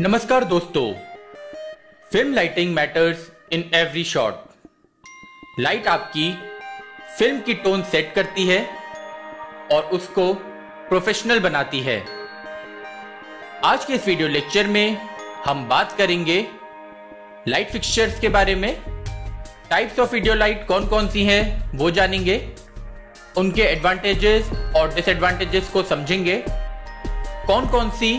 नमस्कार दोस्तों film lighting matters in every shot light आपकी फिल्म की टोन सेट करती है और उसको प्रोफेशनल बनाती है आज के इस वीडियो लेक्चर में हम बात करेंगे लाइट फिक्सचर्स के बारे में टाइप्स ऑफ वीडियो लाइट कौन कौन सी हैं वो जानेंगे उनके एडवांटेजेस और डिसएडवांटेजेस को समझेंगे कौन कौन सी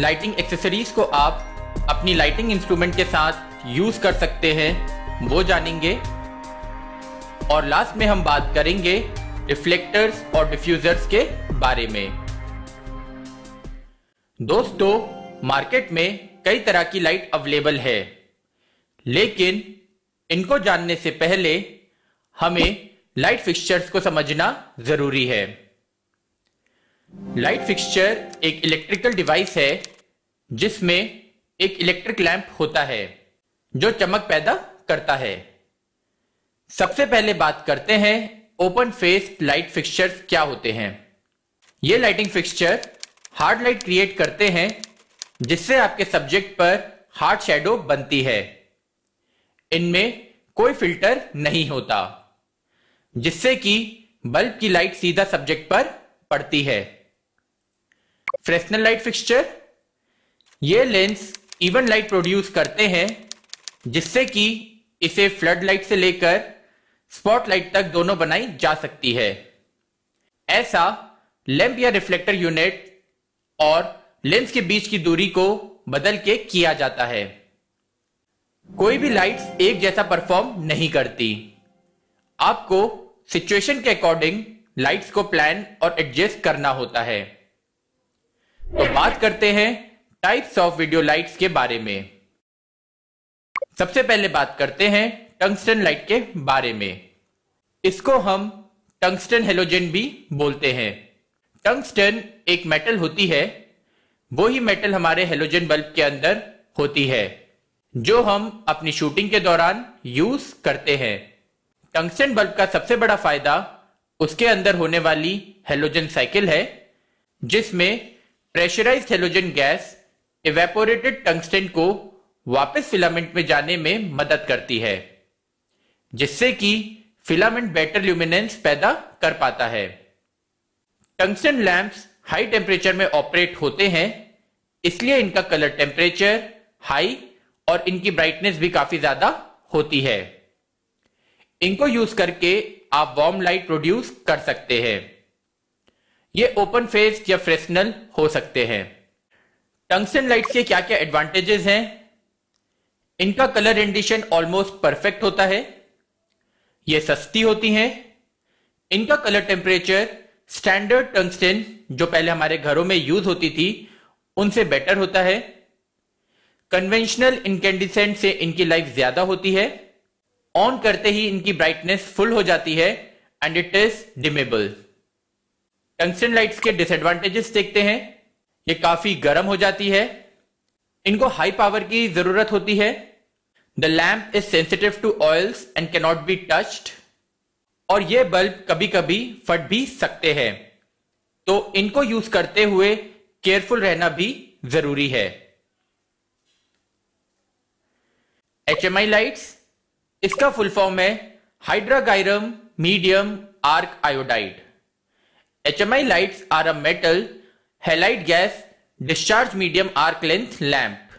लाइटिंग एक्सेसरीज को आप अपनी लाइटिंग इंस्ट्रूमेंट के साथ यूज कर सकते हैं वो जानेंगे और लास्ट में हम बात करेंगे रिफ्लेक्टर्स और डिफ्यूजर्स के बारे में दोस्तों मार्केट में कई तरह की लाइट अवेलेबल है लेकिन इनको जानने से पहले हमें लाइट फिक्सचर्स को समझना जरूरी है लाइट फिक्सचर एक इलेक्ट्रिकल डिवाइस है जिसमें एक इलेक्ट्रिक लैंप होता है जो चमक पैदा करता है सबसे पहले बात करते हैं ओपन फेस लाइट फिक्सचर्स क्या होते हैं ये lighting fixture hard light create करते हैं जिससे आपके सब्जेक्ट पर हार्ड शेडो बनती है इनमें कोई फिल्टर नहीं होता जिससे कि बल्ब की लाइट सीधा सब्जेक्ट पर पड़ती है फ्रेशनल लाइट फिक्सचर ये लेंस इवन लाइट प्रोड्यूस करते हैं जिससे कि इसे फ्लड लाइट से लेकर स्पॉट लाइट तक दोनों बनाई जा सकती है ऐसा लैंप या रिफ्लेक्टर यूनिट और लेंस के बीच की दूरी को बदल के किया जाता है कोई भी लाइट्स एक जैसा परफॉर्म नहीं करती आपको सिचुएशन के अकॉर्डिंग लाइट्स को प्लान और एडजस्ट करना होता है तो बात करते हैं टाइप्स ऑफ वीडियो लाइट्स के बारे में सबसे पहले बात करते हैं टंगस्टन लाइट के बारे में इसको हम टंगस्टन हेलोजन भी बोलते हैं टंगस्टन एक मेटल होती है वो ही मेटल हमारे हेलोजन बल्ब के अंदर होती है जो हम अपनी शूटिंग के दौरान यूज करते हैं टंक्सन बल्ब का सबसे बड़ा फायदा उसके अंदर होने वाली हेलोजन साइकिल है जिसमें pressurized halogen gas evaporated tungsten को वापस फिलामेंट में जाने में मदद करती है जिससे कि फिलामेंट बेटर ल्यूमिनेंस पैदा कर पाता है टंगस्टन लैंप्स हाई टेम्परेचर में ऑपरेट होते हैं इसलिए इनका कलर टेम्परेचर हाई और इनकी ब्राइटनेस भी काफी ज्यादा होती है इनको यूज करके आप वार्म लाइट प्रोड्यूस कर सकते हैं ये ओपन फेस या फ्रेशनल हो सकते हैं टंगस्टन लाइट्स के क्या क्या एडवांटेजेस हैं इनका कलर रेंडिशन ऑलमोस्ट परफेक्ट होता है ये सस्ती होती हैं इनका कलर टेम्परेचर स्टैंडर्ड टंगस्टन जो पहले हमारे घरों में यूज होती थी उनसे बेटर होता है कन्वेंशनल इनकेंडिसेंट से इनकी लाइफ ज्यादा होती है ऑन करते ही इनकी ब्राइटनेस फुल हो जाती है and it is dimmable tungsten lights के डिसएडवांटेजेस देखते हैं ये काफी गर्म हो जाती है इनको हाई पावर की जरूरत होती है the lamp is sensitive to oils and cannot be touched और ये बल्ब कभी कभी फट भी सकते हैं तो इनको यूज करते हुए केयरफुल रहना भी जरूरी है एच एम आई लाइट्स इसका फुल फॉर्म है hydrargyrum medium arc iodide H M I light are a metal halide gas discharge medium arc length lamp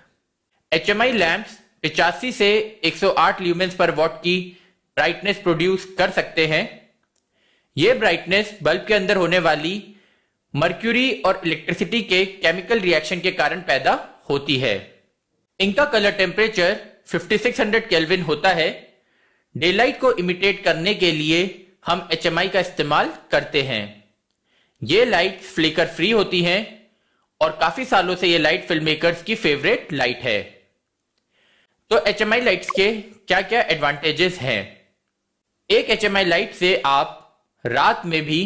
H M I lamp पिचासी से 108 ल्यूमेंस पर वॉट की ब्राइटनेस प्रोड्यूस कर सकते हैं यह ब्राइटनेस बल्ब के अंदर होने वाली मर्क्यूरी और इलेक्ट्रिसिटी के केमिकल रिएक्शन के कारण पैदा होती है इनका कलर टेम्परेचर 5600 केल्विन होता है डे लाइट को इमिटेट करने के लिए हम एच का इस्तेमाल करते हैं ये लाइट फ्लिकर फ्री होती हैं और काफी सालों से ये लाइट फिल्म मेकर्स की फेवरेट लाइट है तो एच लाइट्स के क्या क्या एडवांटेजेस हैं एक एच लाइट से आप रात में भी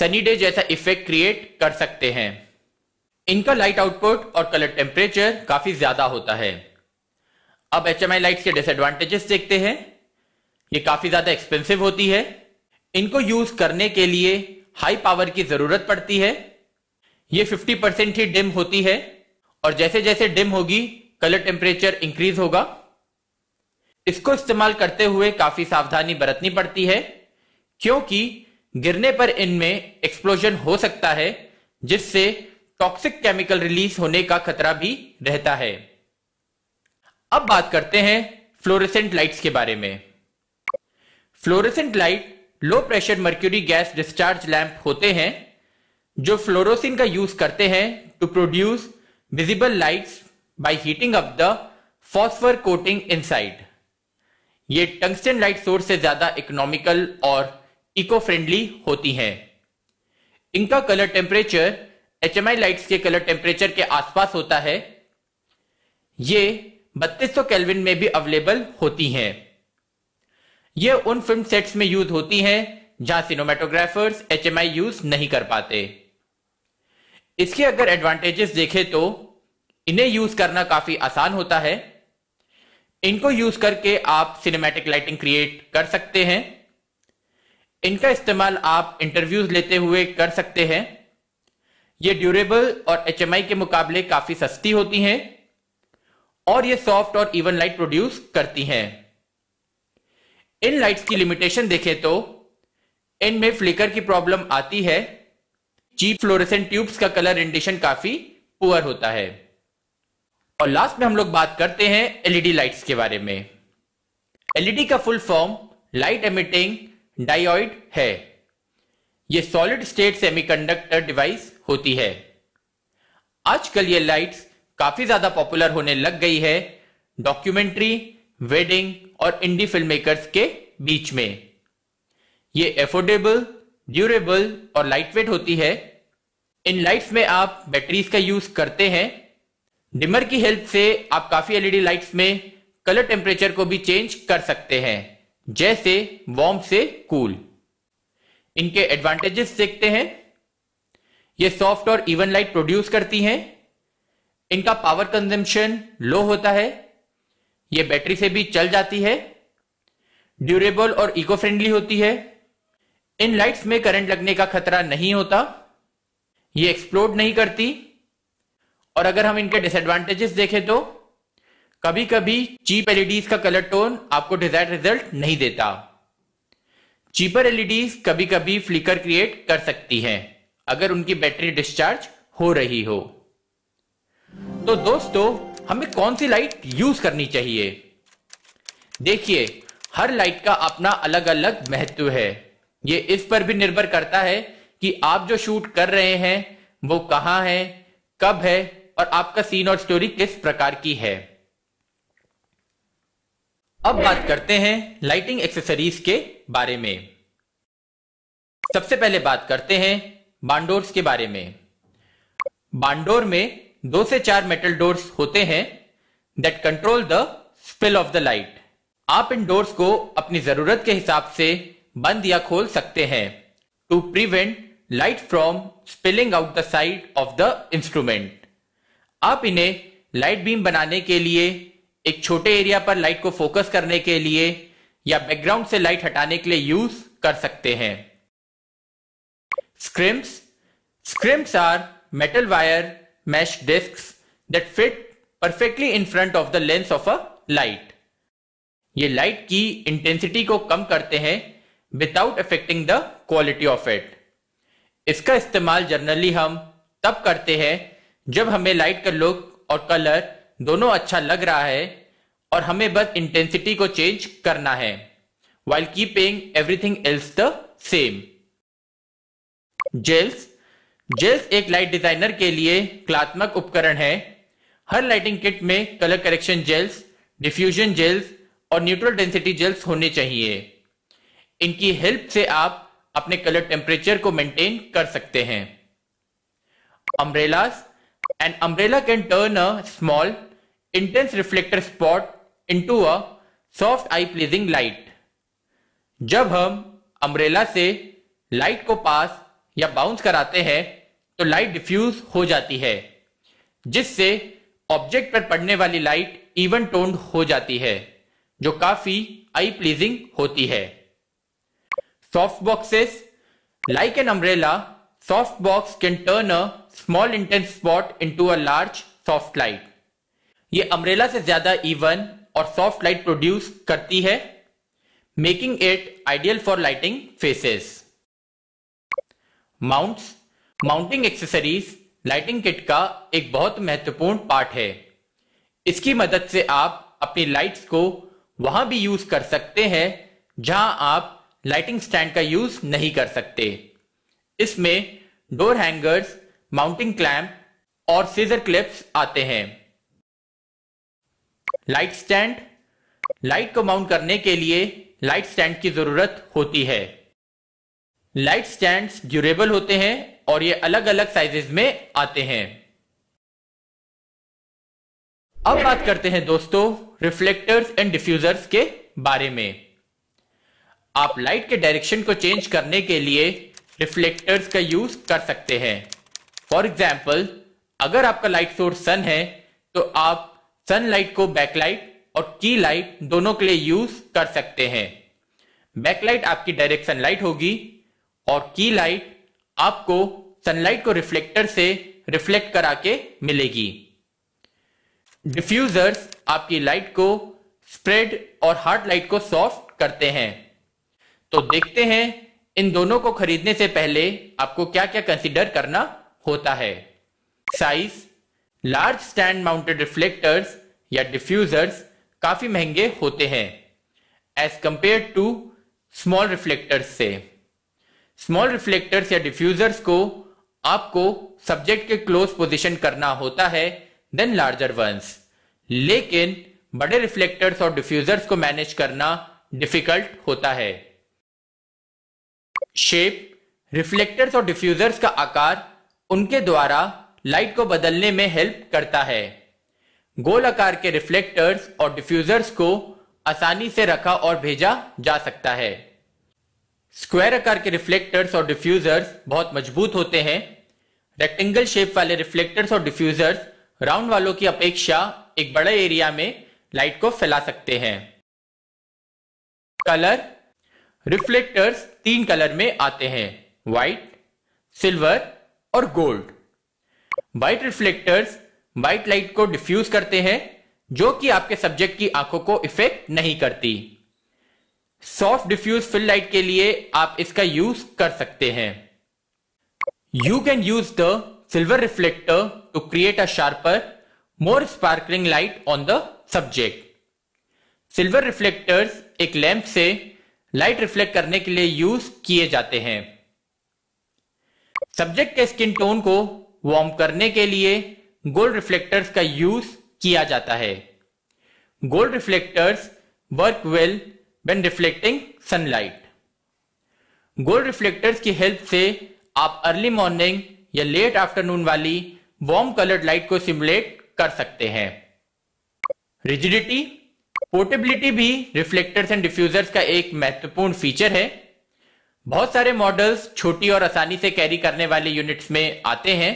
सनी डे जैसा इफेक्ट क्रिएट कर सकते हैं इनका लाइट आउटपुट और कलर टेम्परेचर काफी ज्यादा होता है अब एच लाइट्स के डिसएडवांटेजेस देखते हैं ये काफी ज्यादा एक्सपेंसिव होती है इनको यूज करने के लिए हाई पावर की जरूरत पड़ती है ये 50 परसेंट ही डिम होती है और जैसे जैसे डिम होगी कलर टेम्परेचर इंक्रीज होगा इसको इस्तेमाल करते हुए काफी सावधानी बरतनी पड़ती है क्योंकि गिरने पर इनमें एक्सप्लोजन हो सकता है जिससे टॉक्सिक केमिकल रिलीज होने का खतरा भी रहता है अब बात करते हैं फ्लोरेसेंट लाइट्स के बारे में fluorescent light low pressure mercury gas discharge lamp होते हैं जो फ्लोरोसिन का यूज करते हैं to produce visible lights by heating up the phosphor coating inside ये टंगस्टन लाइट सोर्स से ज्यादा इकोनॉमिकल और इको फ्रेंडली होती हैं इनका कलर टेम्परेचर एच लाइट्स के कलर टेम्परेचर के आसपास होता है ये 3200 केल्विन में भी अवेलेबल होती हैं ये उन फिल्म सेट्स में यूज होती हैं जहां सिनेमाटोग्राफर्स एच यूज नहीं कर पाते इसके अगर एडवांटेजेस देखें तो इन्हें यूज करना काफी आसान होता है इनको यूज करके आप सिनेमैटिक लाइटिंग क्रिएट कर सकते हैं इनका इस्तेमाल आप इंटरव्यूज लेते हुए कर सकते हैं ये ड्यूरेबल और एच के मुकाबले काफी सस्ती होती हैं और ये सॉफ्ट और इवन लाइट प्रोड्यूस करती हैं इन लाइट्स की लिमिटेशन देखें तो इनमें फ्लिकर की प्रॉब्लम आती है चीप फ्लोरेसेंट ट्यूब्स का कलर इंडिशन काफी पुअर होता है और लास्ट में हम लोग बात करते हैं एलईडी लाइट्स के बारे में एलईडी का full form light emitting diode है यह सॉलिड स्टेट सेमीकंडक्टर डिवाइस होती है आजकल ये लाइट्स काफी ज्यादा पॉपुलर होने लग गई है डॉक्यूमेंट्री वेडिंग और इंडी फिल्म मेकर्स के बीच में ये एफोर्डेबल ड्यूरेबल और लाइटवेट होती है इन लाइट्स में आप बैटरीज का यूज करते हैं डिमर की हेल्प से आप काफी एलईडी लाइट्स में कलर टेम्परेचर को भी चेंज कर सकते हैं जैसे वार्म से कूल इनके एडवांटेजेस देखते हैं ये सॉफ्ट और इवन लाइट प्रोड्यूस करती हैं इनका पावर कंजम्पशन लो होता है ये बैटरी से भी चल जाती है ड्यूरेबल और इको फ्रेंडली होती है इन लाइट्स में करंट लगने का खतरा नहीं होता ये एक्सप्लोड नहीं करती और अगर हम इनके डिसएडवांटेजेस देखें तो कभी कभी चीप एलईडीज का कलर टोन आपको डिजायर रिजल्ट नहीं देता चीपर एलईडीज कभी कभी फ्लिकर क्रिएट कर सकती हैं अगर उनकी बैटरी डिस्चार्ज हो रही हो तो दोस्तों हमें कौन सी लाइट यूज करनी चाहिए देखिए हर लाइट का अपना अलग अलग महत्व है ये इस पर भी निर्भर करता है कि आप जो शूट कर रहे हैं वो कहाँ है कब है और आपका सीन और स्टोरी किस प्रकार की है अब बात करते हैं लाइटिंग एक्सेसरीज के बारे में सबसे पहले बात करते हैं बांडोर्स के बारे में बांडोर में दो से चार मेटल डोर्स होते हैं that control the spill of the light आप इन डोर्स को अपनी जरूरत के हिसाब से बंद या खोल सकते हैं to prevent light from spilling out the side of the instrument आप इन्हें लाइट बीम बनाने के लिए एक छोटे एरिया पर लाइट को फोकस करने के लिए या बैकग्राउंड से लाइट हटाने के लिए यूज कर सकते हैं scrims scrims are metal wire mesh discs that fit perfectly in front of the lens of a light. ये लाइट की इंटेंसिटी को कम करते हैं without affecting the quality of it इसका इस्तेमाल जनरली हम तब करते हैं जब हमें लाइट का लुक और कलर दोनों अच्छा लग रहा है और हमें बस इंटेंसिटी को चेंज करना है while keeping everything else the same gels gels एक लाइट डिजाइनर के लिए कलात्मक उपकरण है हर लाइटिंग किट में colour correction gels diffusion gels और न्यूट्रल डेंसिटी जेल्स होने चाहिए इनकी हेल्प से आप अपने कलर टेम्परेचर को मेंटेन कर सकते हैं umbrellas an umbrella can turn a small intense reflector spot to a soft eye pleasing light जब हम अम्ब्रेला से लाइट को पास या बाउंस कराते हैं तो लाइट डिफ्यूज हो जाती है जिससे ऑब्जेक्ट पर पड़ने वाली लाइट इवन टोन्ड हो जाती है जो काफी आई प्लीजिंग होती है soft boxes like an umbrella soft box can turn a small intense spot into a large soft light ये अम्ब्रेला से ज्यादा इवन और सॉफ्ट लाइट प्रोड्यूस करती है making it ideal for lighting faces mounts mounting accessories lighting kit का एक बहुत महत्वपूर्ण पार्ट है इसकी मदद से आप अपनी लाइट्स को वहां भी यूज कर सकते हैं जहां आप लाइटिंग स्टैंड का यूज नहीं कर सकते इसमें डोर हैंगर्स माउंटिंग क्लैम्प और सीजर क्लिप्स आते हैं लाइट स्टैंड लाइट को माउंट करने के लिए लाइट स्टैंड की जरूरत होती है लाइट स्टैंड्स ड्यूरेबल होते हैं और ये अलग अलग साइजेस में आते हैं अब बात करते हैं दोस्तों रिफ्लेक्टर्स एंड डिफ्यूजर्स के बारे में आप लाइट के डायरेक्शन को चेंज करने के लिए रिफ्लेक्टर्स का यूज कर सकते हैं फॉर एग्जाम्पल अगर आपका लाइट सोर्स सन है तो आप सनलाइट को बैकलाइट और की लाइट दोनों के लिए यूज कर सकते हैं बैकलाइट आपकी डायरेक्शन लाइट होगी और की लाइट आपको सनलाइट को रिफ्लेक्टर से रिफ्लेक्ट करा के मिलेगी डिफ्यूजर्स आपकी लाइट को स्प्रेड और हार्ड लाइट को सॉफ्ट करते हैं तो देखते हैं इन दोनों को खरीदने से पहले आपको क्या क्या कंसिडर करना होता है size large stand mounted reflectors या डिफ्यूजर्स काफी महंगे होते हैं as compare to small reflectors से स्मॉल रिफ्लेक्टर्स या डिफ्यूजर्स को आपको सब्जेक्ट के क्लोज पोजीशन करना होता है देन लार्जर वंस लेकिन बड़े रिफ्लेक्टर्स और डिफ्यूजर्स को मैनेज करना डिफिकल्ट होता है शेप रिफ्लेक्टर्स और डिफ्यूजर्स का आकार उनके द्वारा लाइट को बदलने में हेल्प करता है गोल आकार के रिफ्लेक्टर्स और डिफ्यूजर्स को आसानी से रखा और भेजा जा सकता है स्क्वायर आकार के रिफ्लेक्टर्स और डिफ्यूजर्स बहुत मजबूत होते हैं रेक्टेंगल शेप वाले रिफ्लेक्टर्स और डिफ्यूजर्स राउंड वालों की अपेक्षा एक बड़े एरिया में लाइट को फैला सकते हैं कलर रिफ्लेक्टर्स तीन कलर में आते हैं व्हाइट सिल्वर और gold white reflectors white light को डिफ्यूज करते हैं जो कि आपके सब्जेक्ट की आंखों को इफेक्ट नहीं करती सॉफ्ट डिफ्यूज फिल लाइट के लिए आप इसका यूज कर सकते हैं you can use the silver reflector to create a sharper more sparkling light on the subject silver reflectors एक लैंप से लाइट रिफ्लेक्ट करने के लिए यूज किए जाते हैं सब्जेक्ट के स्किन टोन को वार्म करने के लिए गोल्ड रिफ्लेक्टर्स का यूज किया जाता है gold reflectors work well when reflecting sunlight. Gold reflectors की हेल्प से आप अर्ली मॉर्निंग या लेट आफ्टरनून वाली वॉर्म कलर्ड लाइट को सिमुलेट कर सकते हैं रिजिडिटी पोर्टेबिलिटी भी रिफ्लेक्टर्स एंड डिफ्यूजर्स का एक महत्वपूर्ण फीचर है बहुत सारे मॉडल्स छोटी और आसानी से कैरी करने वाले यूनिट्स में आते हैं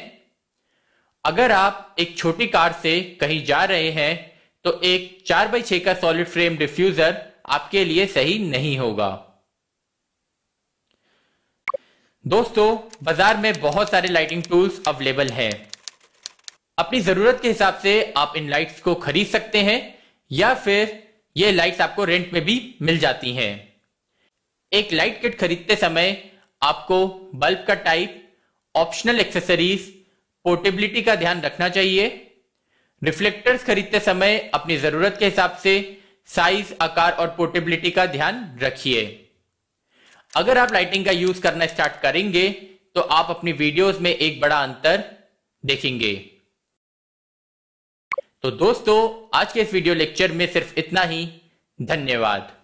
अगर आप एक छोटी कार से कहीं जा रहे हैं तो एक चार बाई छः का सॉलिड फ्रेम डिफ्यूजर आपके लिए सही नहीं होगा दोस्तों बाजार में बहुत सारे लाइटिंग टूल्स अवेलेबल हैं अपनी जरूरत के हिसाब से आप इन लाइट्स को खरीद सकते हैं या फिर ये लाइट्स आपको रेंट में भी मिल जाती हैं एक लाइट किट खरीदते समय आपको बल्ब का टाइप ऑप्शनल एक्सेसरीज पोर्टेबिलिटी का ध्यान रखना चाहिए रिफ्लेक्टर्स खरीदते समय अपनी जरूरत के हिसाब से साइज आकार और पोर्टेबिलिटी का ध्यान रखिए अगर आप लाइटिंग का यूज करना स्टार्ट करेंगे तो आप अपनी वीडियोस में एक बड़ा अंतर देखेंगे तो दोस्तों आज के इस वीडियो लेक्चर में सिर्फ इतना ही धन्यवाद